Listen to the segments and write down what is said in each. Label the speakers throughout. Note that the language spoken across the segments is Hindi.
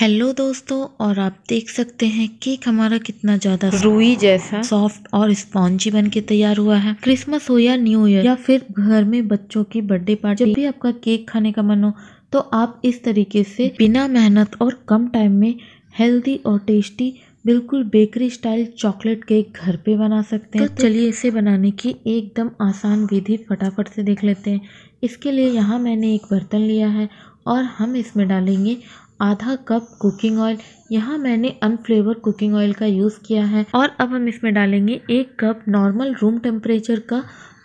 Speaker 1: हेलो दोस्तों और आप देख सकते हैं केक हमारा कितना ज्यादा रुई जैसा सॉफ्ट और स्पॉन्जी बन के तैयार हुआ है क्रिसमस हो या न्यू ईयर या फिर घर में बच्चों की बर्थडे पार्टी जब भी आपका केक खाने का मन हो तो आप इस तरीके से बिना मेहनत और कम टाइम में हेल्दी और टेस्टी बिल्कुल बेकरी स्टाइल चॉकलेट केक घर पे बना सकते हैं तो चलिए इसे बनाने की एकदम आसान विधि फटाफट से देख लेते हैं इसके लिए यहाँ मैंने एक बर्तन लिया है और हम इसमें डालेंगे आधा कप कुकिंग ऑयल यहाँ मैंने अनफ्लेवर कुकिंग ऑयल का यूज़ किया है और अब हम इसमें डालेंगे एक कप नॉर्मल रूम टेम्परेचर का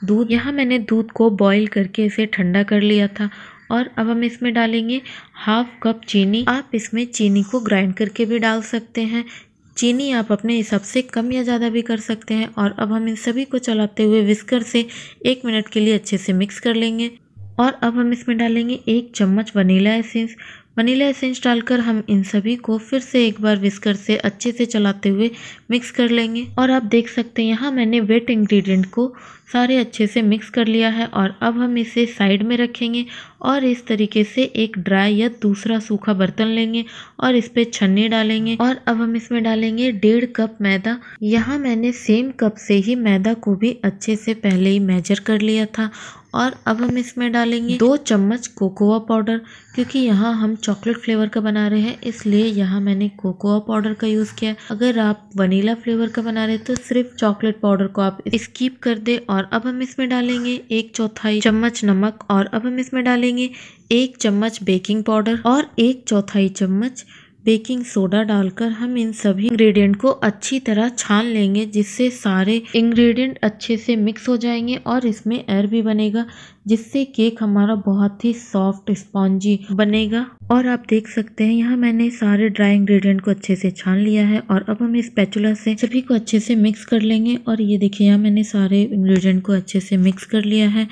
Speaker 1: दूध यहाँ मैंने दूध को बॉईल करके इसे ठंडा कर लिया था और अब हम इसमें डालेंगे हाफ कप चीनी आप इसमें चीनी को ग्राइंड करके भी डाल सकते हैं चीनी आप अपने हिसाब से कम या ज़्यादा भी कर सकते हैं और अब हम इन सभी को चलाते हुए विस्कर से एक मिनट के लिए अच्छे से मिक्स कर लेंगे और अब हम इसमें डालेंगे एक चम्मच वनीला एसेंस वनीला एसेंस डालकर हम इन सभी को फिर से एक बार विस्कर से अच्छे से चलाते हुए मिक्स कर लेंगे और आप देख सकते हैं यहाँ मैंने वेट इंग्रेडिएंट को सारे अच्छे से मिक्स कर लिया है और अब हम इसे साइड में रखेंगे और इस तरीके से एक ड्राई या दूसरा सूखा बर्तन लेंगे और इसपे छन्नी डालेंगे और अब हम इसमें डालेंगे डेढ़ कप मैदा यहाँ मैंने सेम कप से ही मैदा को भी अच्छे से पहले ही मेजर कर लिया था और अब हम इसमें डालेंगे दो चम्मच कोकोआ पाउडर क्योंकि यहाँ हम चॉकलेट फ्लेवर का बना रहे हैं इसलिए यहाँ मैंने कोकोआ पाउडर का यूज़ किया अगर आप वनीला फ्लेवर का बना रहे तो सिर्फ चॉकलेट पाउडर को आप स्कीप कर दे और अब हम इसमें डालेंगे एक चौथाई चम्मच नमक और अब हम इसमें डालेंगे एक चम्मच बेकिंग पाउडर और एक चौथाई चम्मच बेकिंग सोडा डालकर हम इन सभी इंग्रेडिएंट को अच्छी तरह छान लेंगे जिससे सारे इंग्रेडिएंट अच्छे से मिक्स हो जाएंगे और इसमें एयर भी बनेगा जिससे केक हमारा बहुत ही सॉफ्ट स्पॉन्जी बनेगा और आप देख सकते हैं यहाँ मैंने सारे ड्राई इंग्रेडिएंट को अच्छे से छान लिया है और अब हम इस पैचुला से सभी को अच्छे से मिक्स कर लेंगे और ये देखिए यहाँ मैंने सारे इंग्रेडिएंट को अच्छे से मिक्स कर लिया है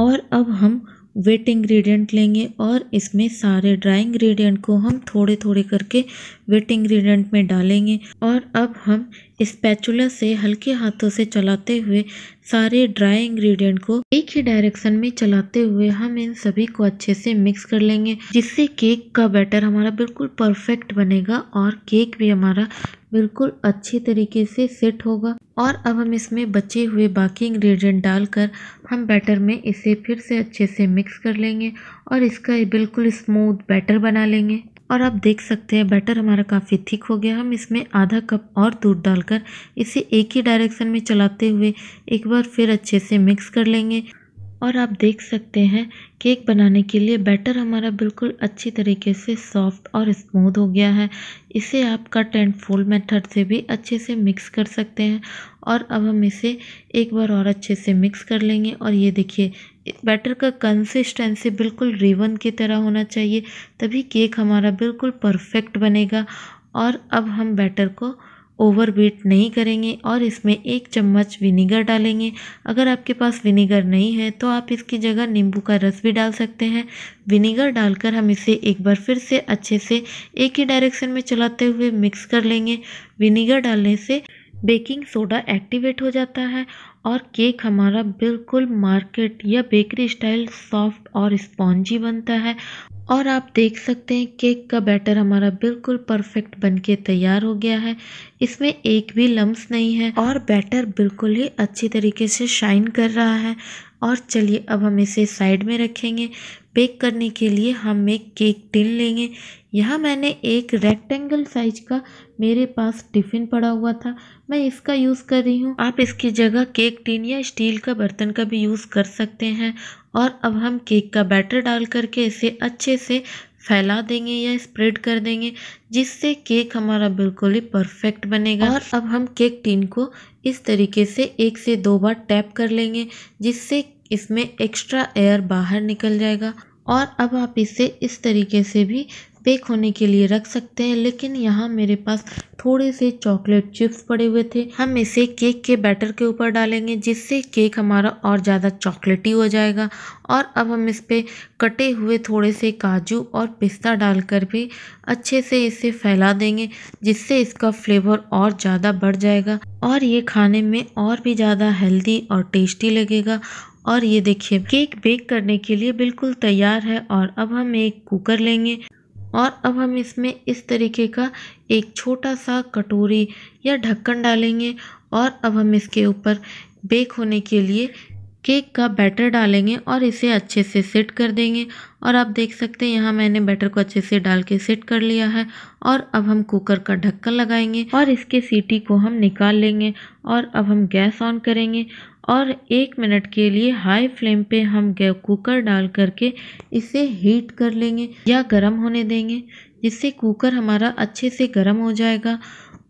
Speaker 1: और अब हम वेट इंग्रेडिएंट लेंगे और इसमें सारे ड्राई इंग्रेडिएंट को हम थोड़े थोड़े करके वेट इंग्रेडिएंट में डालेंगे और अब हम इस स्पैचुला से हल्के हाथों से चलाते हुए सारे ड्राई इंग्रेडिएंट को एक ही डायरेक्शन में चलाते हुए हम इन सभी को अच्छे से मिक्स कर लेंगे जिससे केक का बैटर हमारा बिल्कुल परफेक्ट बनेगा और केक भी हमारा बिल्कुल अच्छे तरीके से सेट होगा और अब हम इसमें बचे हुए बाकी इंग्रेडिएंट डालकर हम बैटर में इसे फिर से अच्छे से मिक्स कर लेंगे और इसका बिल्कुल स्मूथ बैटर बना लेंगे और आप देख सकते हैं बैटर हमारा काफ़ी थिक हो गया हम इसमें आधा कप और दूध डालकर इसे एक ही डायरेक्शन में चलाते हुए एक बार फिर अच्छे से मिक्स कर लेंगे और आप देख सकते हैं केक बनाने के लिए बैटर हमारा बिल्कुल अच्छी तरीके से सॉफ्ट और स्मूथ हो गया है इसे आप कट एंड फोल्ड मेथड से भी अच्छे से मिक्स कर सकते हैं और अब हम इसे एक बार और अच्छे से मिक्स कर लेंगे और ये देखिए बैटर का कंसिस्टेंसी बिल्कुल रिवन की तरह होना चाहिए तभी केक हमारा बिल्कुल परफेक्ट बनेगा और अब हम बैटर को ओवरबीट नहीं करेंगे और इसमें एक चम्मच विनीगर डालेंगे अगर आपके पास विनीगर नहीं है तो आप इसकी जगह नींबू का रस भी डाल सकते हैं विनीगर डालकर हम इसे एक बार फिर से अच्छे से एक ही डायरेक्शन में चलाते हुए मिक्स कर लेंगे विनीगर डालने से बेकिंग सोडा एक्टिवेट हो जाता है और केक हमारा बिल्कुल मार्केट या बेकरी स्टाइल सॉफ्ट और स्पॉन्जी बनता है और आप देख सकते हैं केक का बैटर हमारा बिल्कुल परफेक्ट बनके तैयार हो गया है इसमें एक भी लम्स नहीं है और बैटर बिल्कुल ही अच्छी तरीके से शाइन कर रहा है और चलिए अब हम इसे साइड में रखेंगे बेक करने के लिए हम एक केक टिन लेंगे यहाँ मैंने एक रेक्टेंगल साइज का मेरे पास टिफ़िन पड़ा हुआ था मैं इसका यूज़ कर रही हूँ आप इसकी जगह केक टिन या स्टील का बर्तन का भी यूज़ कर सकते हैं और अब हम केक का बैटर डाल करके इसे अच्छे से फैला देंगे या स्प्रेड कर देंगे जिससे केक हमारा बिल्कुल ही परफेक्ट बनेगा और अब हम केक टिन को इस तरीके से एक से दो बार टैप कर लेंगे जिससे इसमें एक्स्ट्रा एयर बाहर निकल जाएगा और अब आप इसे इस तरीके से भी पैक होने के लिए रख सकते हैं लेकिन यहाँ मेरे पास थोड़े से चॉकलेट चिप्स पड़े हुए थे हम इसे केक के बैटर के ऊपर डालेंगे जिससे केक हमारा और ज़्यादा चॉकलेटी हो जाएगा और अब हम इस पर कटे हुए थोड़े से काजू और पिस्ता डालकर भी अच्छे से इसे फैला देंगे जिससे इसका फ्लेवर और ज़्यादा बढ़ जाएगा और ये खाने में और भी ज़्यादा हेल्दी और टेस्टी लगेगा और ये देखिए केक बेक करने के लिए बिल्कुल तैयार है और अब हम एक कुकर लेंगे और अब हम इसमें इस तरीके का एक छोटा सा कटोरी या ढक्कन डालेंगे और अब हम इसके ऊपर बेक होने के लिए केक का बैटर डालेंगे और इसे अच्छे से सेट कर देंगे और आप देख सकते हैं यहाँ मैंने बैटर को अच्छे से डाल के सेट कर लिया है और अब हम कुकर का ढक्कन लगाएंगे और इसके सीटी को हम निकाल लेंगे और अब हम गैस ऑन करेंगे और एक मिनट के लिए हाई फ्लेम पे हम कुकर डाल करके इसे हीट कर लेंगे या गर्म होने देंगे जिससे कुकर हमारा अच्छे से गर्म हो जाएगा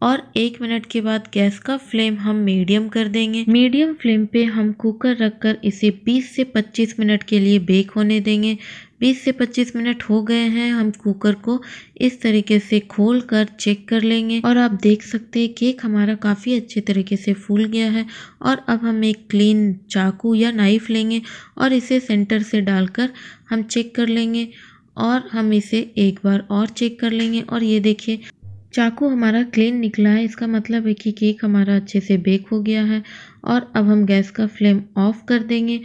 Speaker 1: और एक मिनट के बाद गैस का फ्लेम हम मीडियम कर देंगे मीडियम फ्लेम पे हम कुकर रखकर इसे 20 से 25 मिनट के लिए बेक होने देंगे 20 से 25 मिनट हो गए हैं हम कुकर को इस तरीके से खोल कर चेक कर लेंगे और आप देख सकते हैं केक हमारा काफ़ी अच्छे तरीके से फूल गया है और अब हम एक क्लीन चाकू या नाइफ़ लेंगे और इसे सेंटर से डालकर हम चेक कर लेंगे और हम इसे एक बार और चेक कर लेंगे और ये देखिए चाकू हमारा क्लीन निकला है इसका मतलब है कि केक हमारा अच्छे से बेक हो गया है और अब हम गैस का फ्लेम ऑफ कर देंगे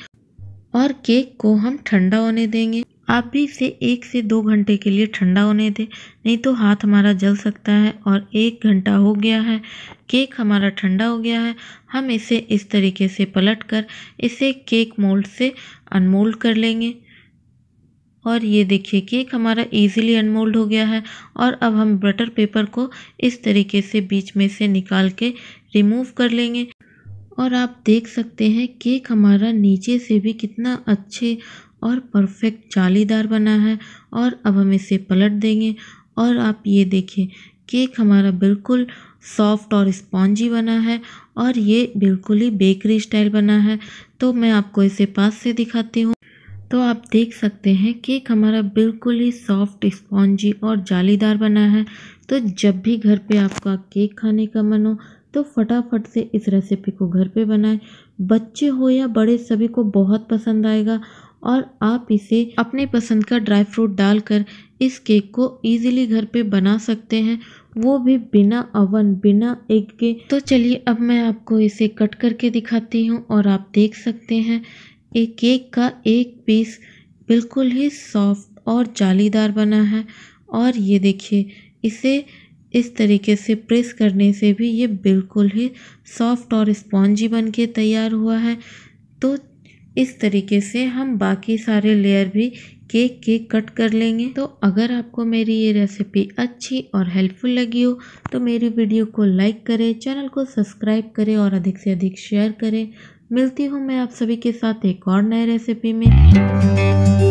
Speaker 1: और केक को हम ठंडा होने देंगे आप भी इसे एक से दो घंटे के लिए ठंडा होने दें नहीं तो हाथ हमारा जल सकता है और एक घंटा हो गया है केक हमारा ठंडा हो गया है हम इसे इस तरीके से पलट कर इसे केक मोल्ड से अनमोल्ड कर लेंगे और ये देखिए केक हमारा इजीली अनमोल्ड हो गया है और अब हम बटर पेपर को इस तरीके से बीच में से निकाल के रिमूव कर लेंगे और आप देख सकते हैं केक हमारा नीचे से भी कितना अच्छे और परफेक्ट जालीदार बना है और अब हम इसे पलट देंगे और आप ये देखिए केक हमारा बिल्कुल सॉफ्ट और स्पॉन्जी बना है और ये बिल्कुल ही बेकरी स्टाइल बना है तो मैं आपको इसे पास से दिखाती हूँ तो आप देख सकते हैं केक हमारा बिल्कुल ही सॉफ्ट स्पॉन्जी और जालीदार बना है तो जब भी घर पे आपका केक खाने का मन हो तो फटाफट से इस रेसिपी को घर पे बनाएं बच्चे हो या बड़े सभी को बहुत पसंद आएगा और आप इसे अपने पसंद का ड्राई फ्रूट डालकर इस केक को इजीली घर पे बना सकते हैं वो भी बिना अवन बिना एग के तो चलिए अब मैं आपको इसे कट करके दिखाती हूँ और आप देख सकते हैं ये केक का एक पीस बिल्कुल ही सॉफ्ट और जालीदार बना है और ये देखिए इसे इस तरीके से प्रेस करने से भी ये बिल्कुल ही सॉफ्ट और स्पॉन्जी बन के तैयार हुआ है तो इस तरीके से हम बाकी सारे लेयर भी केक के कट कर लेंगे तो अगर आपको मेरी ये रेसिपी अच्छी और हेल्पफुल लगी हो तो मेरी वीडियो को लाइक करें चैनल को सब्सक्राइब करें और अधिक से अधिक शेयर करें मिलती हूँ मैं आप सभी के साथ एक और नए रेसिपी में